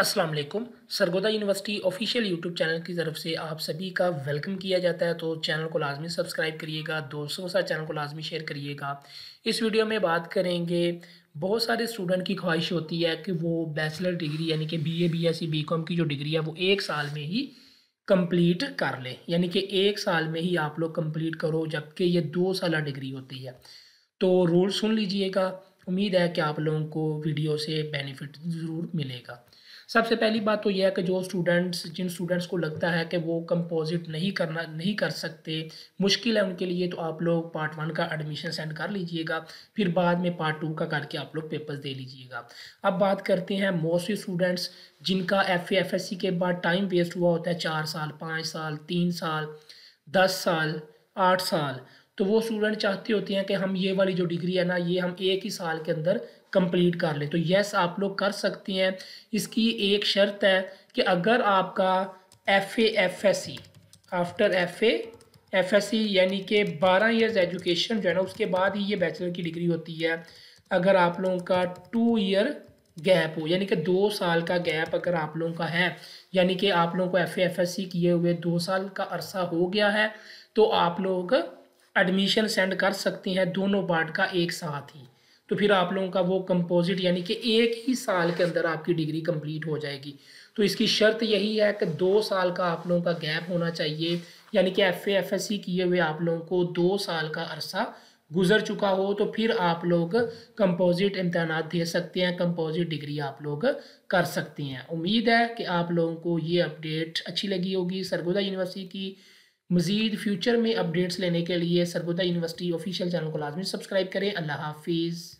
अस्सलाम वालेकुम Sargodha university official YouTube channel की तरफ से आप सभी का वेलकम किया जाता है तो चैनल को लाजमी सब्सक्राइब करिएगा दोस्तों के साथ चैनल को लाजमी शेयर करिएगा इस वीडियो में बात करेंगे बहुत सारे स्टूडेंट की ख्वाहिश होती है कि वो बैचलर डिग्री यानी कि B A B S C B com की जो डिग्री है वो एक साल में ही कम्प्लीट कर लें यानी कि एक साल में ही आप लोग कम्प्लीट करो जबकि ये दो साल डिग्री होती है तो रूल सुन लीजिएगा उम्मीद है कि आप लोगों को वीडियो से बेनिफिट ज़रूर मिलेगा सबसे पहली बात तो यह है कि जो स्टूडेंट्स जिन स्टूडेंट्स को लगता है कि वो कंपोजिट नहीं करना नहीं कर सकते मुश्किल है उनके लिए तो आप लोग पार्ट वन का एडमिशन सेंड कर लीजिएगा फिर बाद में पार्ट टू का करके आप लोग पेपर्स दे लीजिएगा अब बात करते हैं मोस्टली स्टूडेंट्स जिनका एफ एफ एस सी के बाद टाइम वेस्ट हुआ होता है चार साल पाँच साल तीन साल दस साल आठ साल तो वो स्टूडेंट चाहते होते हैं कि हम ये वाली जो डिग्री है ना ये हम एक ही साल के अंदर कंप्लीट कर लें तो यस आप लोग कर सकते हैं इसकी एक शर्त है कि अगर आपका F A F S C after F A F S C यानी कि बारह ईयर्स एजुकेशन जो है ना उसके बाद ही ये बैचलर की डिग्री होती है अगर आप लोगों का टू ईयर गैप हो यानी कि दो साल का गैप अगर आप लोगों का है यानी कि आप लोगों को F A F S C किए हुए दो साल का अरसा हो गया है तो आप लोग एडमिशन सेंड कर सकती हैं दोनों पार्ट का एक साथ ही तो फिर आप लोगों का वो कंपोजिट यानी कि एक ही साल के अंदर आपकी डिग्री कंप्लीट हो जाएगी तो इसकी शर्त यही है कि दो साल का आप लोगों का गैप होना चाहिए यानी कि एफ एफ एस सी किए हुए आप लोगों को दो साल का अरसा गुजर चुका हो तो फिर आप लोग कंपोजिट इम्तहान दे सकते हैं कंपोजिट डिग्री आप लोग कर सकते हैं उम्मीद है कि आप लोगों को ये अपडेट अच्छी लगी होगी सरगोदा यूनिवर्सिटी की मज़ीद फ्यूचर में अपडेट्स लेने के लिए सरगुदा यूनिवर्सिटी ऑफिशियल चैनल को लाजमी सब्सक्राइब करें अल्लाह हाफिज़